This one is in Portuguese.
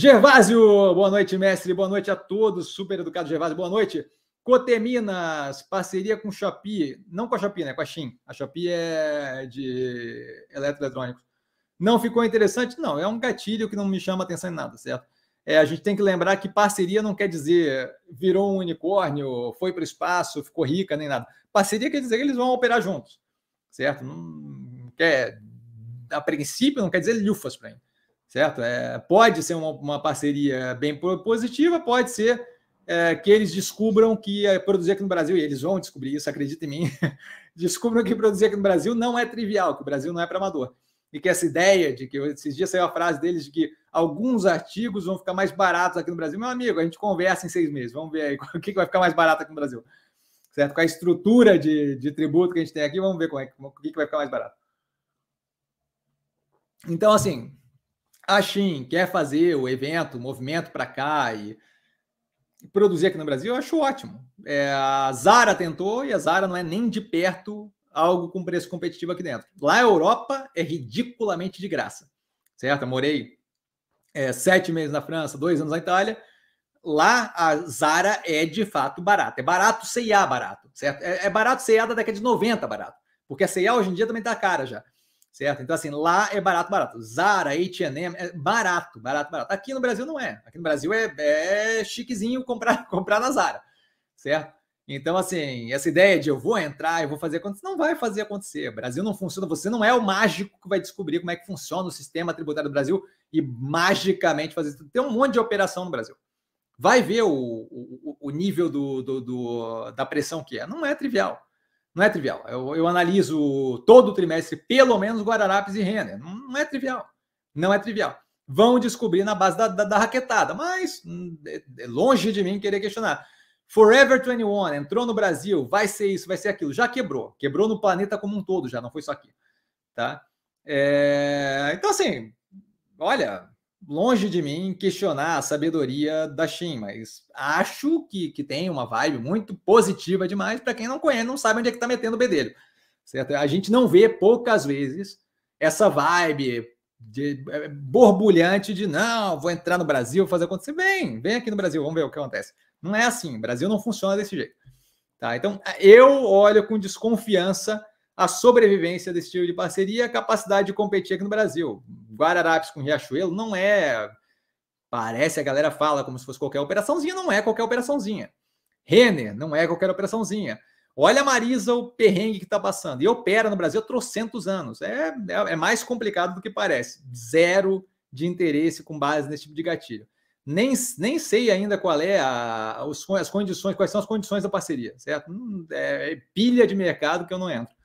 Gervásio, boa noite, mestre. Boa noite a todos. Super educado, Gervásio. Boa noite. Coteminas, parceria com Shopee. Não com a Shopee, né? Com a Shin. A Shopee é de eletroeletrônicos. Não ficou interessante? Não, é um gatilho que não me chama atenção em nada, certo? É, a gente tem que lembrar que parceria não quer dizer virou um unicórnio, foi para o espaço, ficou rica, nem nada. Parceria quer dizer que eles vão operar juntos, certo? Não quer, a princípio, não quer dizer lufas para mim certo? É, pode ser uma, uma, parceria bem positiva, pode ser é, que eles descubram que é, produzir aqui no Brasil, e eles vão descobrir isso, acredita em mim, descubram que produzir aqui no Brasil não é trivial, que o Brasil não é para amador. E que essa ideia de que esses dias saiu a frase deles de que alguns artigos vão ficar mais baratos aqui no Brasil. Meu amigo, a gente conversa em seis meses, vamos ver aí o que vai ficar mais barato aqui no Brasil. Certo? Com a estrutura de, de tributo que a gente tem aqui, vamos ver como é, o que vai ficar mais barato. Então, assim, a Shin quer fazer o evento, o movimento para cá e produzir aqui no Brasil, eu acho ótimo. É, a Zara tentou e a Zara não é nem de perto algo com preço competitivo aqui dentro. Lá na Europa é ridiculamente de graça, certo? Eu morei é, sete meses na França, dois anos na Itália. Lá a Zara é de fato barata. É barato C&A barato, certo? É, é barato C&A da década de 90 barato, porque a C&A hoje em dia também está cara já certo? Então, assim, lá é barato, barato. Zara, H&M, é barato, barato, barato. Aqui no Brasil não é. Aqui no Brasil é, é chiquezinho comprar, comprar na Zara, certo? Então, assim, essa ideia de eu vou entrar, eu vou fazer acontecer, não vai fazer acontecer. O Brasil não funciona, você não é o mágico que vai descobrir como é que funciona o sistema tributário do Brasil e magicamente fazer isso. Tem um monte de operação no Brasil. Vai ver o, o, o nível do, do, do, da pressão que é. Não é trivial. Não é trivial. Eu, eu analiso todo o trimestre, pelo menos Guararapes e Renner. Não, não é trivial. Não é trivial. Vão descobrir na base da, da, da raquetada, mas hum, é, é longe de mim querer questionar. Forever 21 entrou no Brasil, vai ser isso, vai ser aquilo. Já quebrou. Quebrou no planeta como um todo, já não foi só aqui. Tá? É... Então, assim, olha, longe de mim questionar a sabedoria da Shin, mas acho que, que tem uma vibe muito positiva demais para quem não conhece, não sabe onde é que está metendo o bedelho. Certo? A gente não vê poucas vezes essa vibe de, é, borbulhante de não, vou entrar no Brasil, fazer acontecer. Vem, vem aqui no Brasil, vamos ver o que acontece. Não é assim, o Brasil não funciona desse jeito. Tá? Então, eu olho com desconfiança a sobrevivência desse tipo de parceria e a capacidade de competir aqui no Brasil. Guararapes com Riachuelo não é. Parece, a galera fala como se fosse qualquer operaçãozinha, não é qualquer operaçãozinha. Renner, não é qualquer operaçãozinha. Olha a Marisa, o perrengue que está passando. E opera no Brasil há trocentos anos. É, é, é mais complicado do que parece. Zero de interesse com base nesse tipo de gatilho. Nem, nem sei ainda qual é a, os, as condições, quais são as condições da parceria, certo? Hum, é, é pilha de mercado que eu não entro.